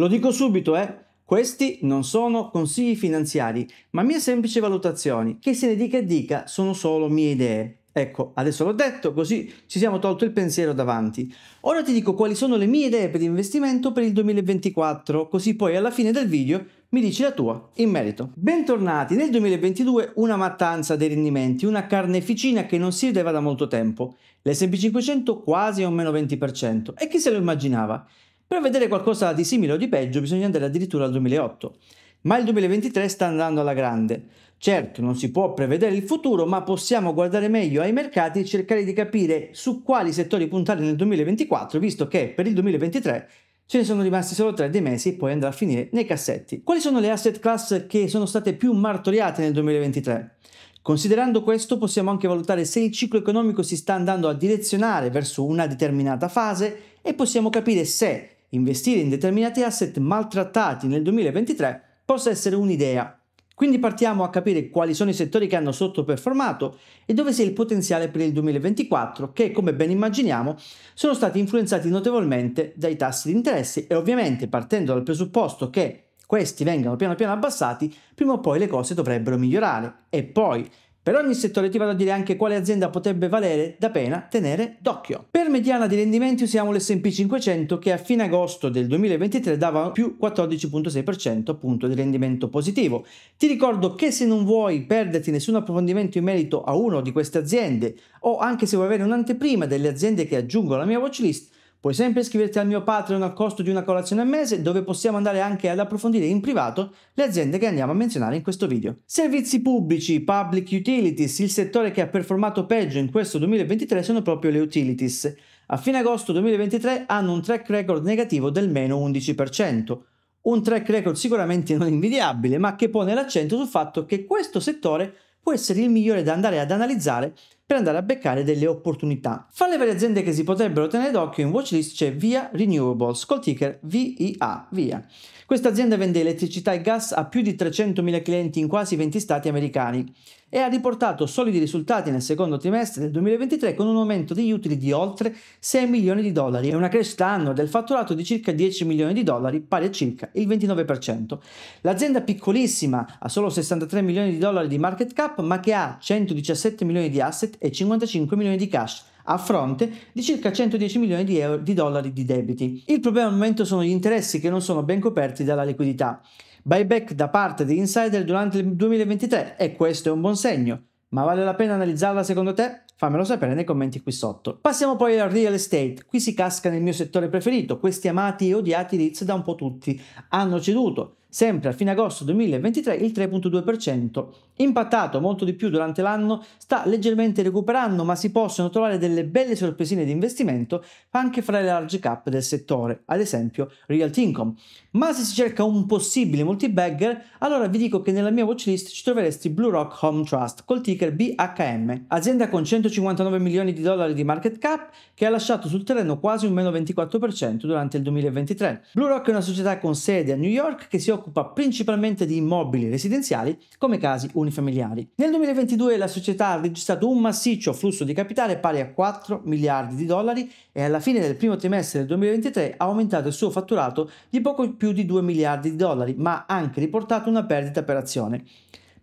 Lo dico subito, eh. Questi non sono consigli finanziari, ma mie semplici valutazioni, che se ne dica e dica sono solo mie idee. Ecco, adesso l'ho detto, così ci siamo tolto il pensiero davanti. Ora ti dico quali sono le mie idee per investimento per il 2024, così poi alla fine del video mi dici la tua in merito. Bentornati nel 2022 una mattanza dei rendimenti, una carneficina che non si vedeva da molto tempo. L'S&P 500 quasi a un meno 20% e chi se lo immaginava? Per vedere qualcosa di simile o di peggio bisogna andare addirittura al 2008. Ma il 2023 sta andando alla grande. Certo, non si può prevedere il futuro, ma possiamo guardare meglio ai mercati e cercare di capire su quali settori puntare nel 2024, visto che per il 2023 ce ne sono rimasti solo tre dei mesi e poi andrà a finire nei cassetti. Quali sono le asset class che sono state più martoriate nel 2023? Considerando questo possiamo anche valutare se il ciclo economico si sta andando a direzionare verso una determinata fase e possiamo capire se investire in determinati asset maltrattati nel 2023 possa essere un'idea. Quindi partiamo a capire quali sono i settori che hanno sottoperformato e dove sia il potenziale per il 2024 che, come ben immaginiamo, sono stati influenzati notevolmente dai tassi di interesse e ovviamente partendo dal presupposto che questi vengano piano piano abbassati, prima o poi le cose dovrebbero migliorare. E poi per ogni settore ti vado a dire anche quale azienda potrebbe valere da pena tenere d'occhio. Per mediana di rendimenti usiamo l'S&P 500 che a fine agosto del 2023 dava più 14.6% appunto di rendimento positivo. Ti ricordo che se non vuoi perderti nessun approfondimento in merito a una di queste aziende o anche se vuoi avere un'anteprima delle aziende che aggiungo alla mia watchlist, Puoi sempre iscriverti al mio Patreon al costo di una colazione al mese, dove possiamo andare anche ad approfondire in privato le aziende che andiamo a menzionare in questo video. Servizi pubblici, public utilities, il settore che ha performato peggio in questo 2023 sono proprio le utilities. A fine agosto 2023 hanno un track record negativo del meno 11%. Un track record sicuramente non invidiabile, ma che pone l'accento sul fatto che questo settore può essere il migliore da andare ad analizzare per andare a beccare delle opportunità. Fra le varie aziende che si potrebbero tenere d'occhio in watchlist c'è Via Renewables col ticker VIA. Via. Questa azienda vende elettricità e gas a più di 300.000 clienti in quasi 20 stati americani e ha riportato solidi risultati nel secondo trimestre del 2023 con un aumento degli utili di oltre 6 milioni di dollari e una crescita annua del fatturato di circa 10 milioni di dollari, pari a circa il 29%. L'azienda piccolissima ha solo 63 milioni di dollari di market cap ma che ha 117 milioni di asset e 55 milioni di cash a fronte di circa 110 milioni di, euro, di dollari di debiti. Il problema al momento sono gli interessi che non sono ben coperti dalla liquidità. Buyback da parte di insider durante il 2023 e questo è un buon segno. Ma vale la pena analizzarla secondo te? Fammelo sapere nei commenti qui sotto. Passiamo poi al real estate. Qui si casca nel mio settore preferito. Questi amati e odiati Ritz da un po' tutti hanno ceduto. Sempre a fine agosto 2023 il 3.2%, impattato molto di più durante l'anno, sta leggermente recuperando, ma si possono trovare delle belle sorpresine di investimento anche fra le large cap del settore, ad esempio Realty Income. Ma se si cerca un possibile multibagger, allora vi dico che nella mia watchlist ci troveresti Blue Rock Home Trust col ticker BHM, azienda con 159 milioni di dollari di market cap che ha lasciato sul terreno quasi un meno 24% durante il 2023. Blue Rock è una società con sede a New York che si occupa occupa principalmente di immobili residenziali come casi unifamiliari. Nel 2022 la società ha registrato un massiccio flusso di capitale pari a 4 miliardi di dollari e alla fine del primo trimestre del 2023 ha aumentato il suo fatturato di poco più di 2 miliardi di dollari, ma ha anche riportato una perdita per azione.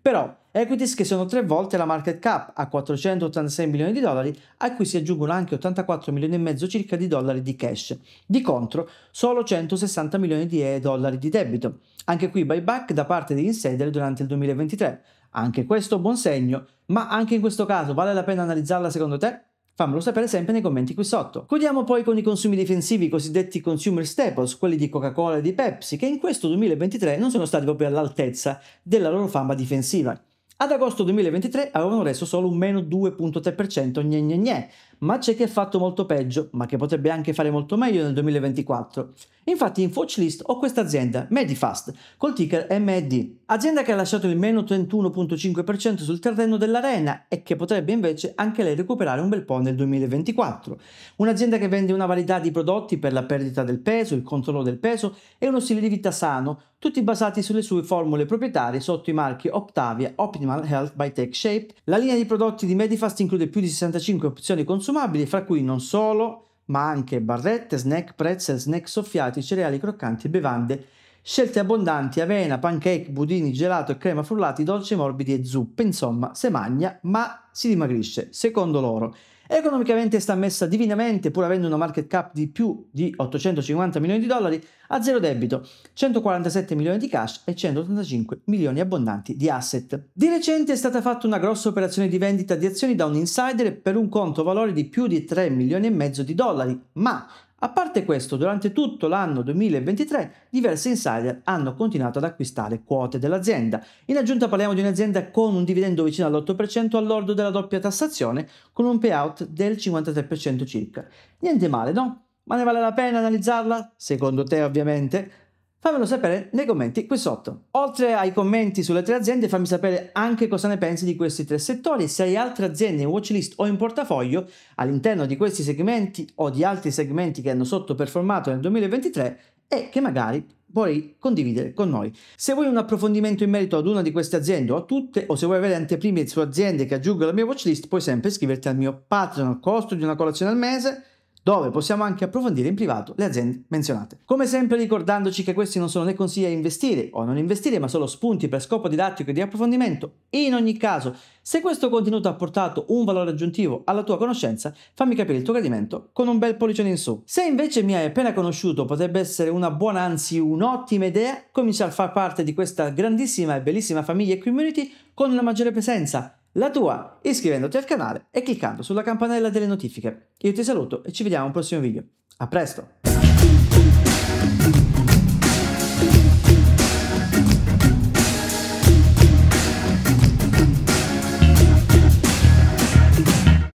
Però equities che sono tre volte la market cap a 486 milioni di dollari, a cui si aggiungono anche 84 milioni e mezzo circa di dollari di cash. Di contro, solo 160 milioni di eh, dollari di debito. Anche qui buyback da parte degli insider durante il 2023. Anche questo buon segno, ma anche in questo caso vale la pena analizzarla secondo te? Fammelo sapere sempre nei commenti qui sotto. Codiamo poi con i consumi difensivi, i cosiddetti consumer staples, quelli di Coca-Cola e di Pepsi, che in questo 2023 non sono stati proprio all'altezza della loro fama difensiva. Ad agosto 2023 avevano reso solo un meno 2.3% gne gne gne, ma c'è chi ha fatto molto peggio, ma che potrebbe anche fare molto meglio nel 2024. Infatti in Forge List ho questa azienda, Medifast, col ticker MED, azienda che ha lasciato il meno 31.5% sul terreno dell'arena e che potrebbe invece anche lei recuperare un bel po' nel 2024. Un'azienda che vende una varietà di prodotti per la perdita del peso, il controllo del peso e uno stile di vita sano, tutti basati sulle sue formule proprietarie sotto i marchi Octavia, Optimal Health by Tech Shape. La linea di prodotti di Medifast include più di 65 opzioni consumate consumabili, fra cui non solo, ma anche barrette, snack, pretzel, snack soffiati, cereali croccanti e bevande, scelte abbondanti, avena, pancake, budini, gelato e crema frullati, dolci morbidi e zuppe. Insomma, se magna, ma si dimagrisce, secondo loro. Economicamente sta messa divinamente, pur avendo una market cap di più di 850 milioni di dollari, a zero debito, 147 milioni di cash e 185 milioni abbondanti di asset. Di recente è stata fatta una grossa operazione di vendita di azioni da un insider per un conto valore di più di 3 milioni e mezzo di dollari, ma a parte questo, durante tutto l'anno 2023 diversi insider hanno continuato ad acquistare quote dell'azienda. In aggiunta parliamo di un'azienda con un dividendo vicino all'8% all'ordo della doppia tassazione, con un payout del 53% circa. Niente male, no? Ma ne vale la pena analizzarla? Secondo te, ovviamente. Fammelo sapere nei commenti qui sotto. Oltre ai commenti sulle tre aziende, fammi sapere anche cosa ne pensi di questi tre settori. Se hai altre aziende in watchlist o in portafoglio all'interno di questi segmenti o di altri segmenti che hanno sottoperformato nel 2023 e che magari puoi condividere con noi. Se vuoi un approfondimento in merito ad una di queste aziende o a tutte, o se vuoi avere anteprime su aziende che aggiungo alla mia watchlist, puoi sempre iscriverti al mio Patreon al costo di una colazione al mese dove possiamo anche approfondire in privato le aziende menzionate. Come sempre ricordandoci che questi non sono né consigli a investire o non investire, ma solo spunti per scopo didattico e di approfondimento. In ogni caso, se questo contenuto ha portato un valore aggiuntivo alla tua conoscenza, fammi capire il tuo gradimento con un bel pollice in su. Se invece mi hai appena conosciuto, potrebbe essere una buona, anzi un'ottima idea, cominciare a far parte di questa grandissima e bellissima famiglia e community con una maggiore presenza la tua iscrivendoti al canale e cliccando sulla campanella delle notifiche. Io ti saluto e ci vediamo al prossimo video. A presto!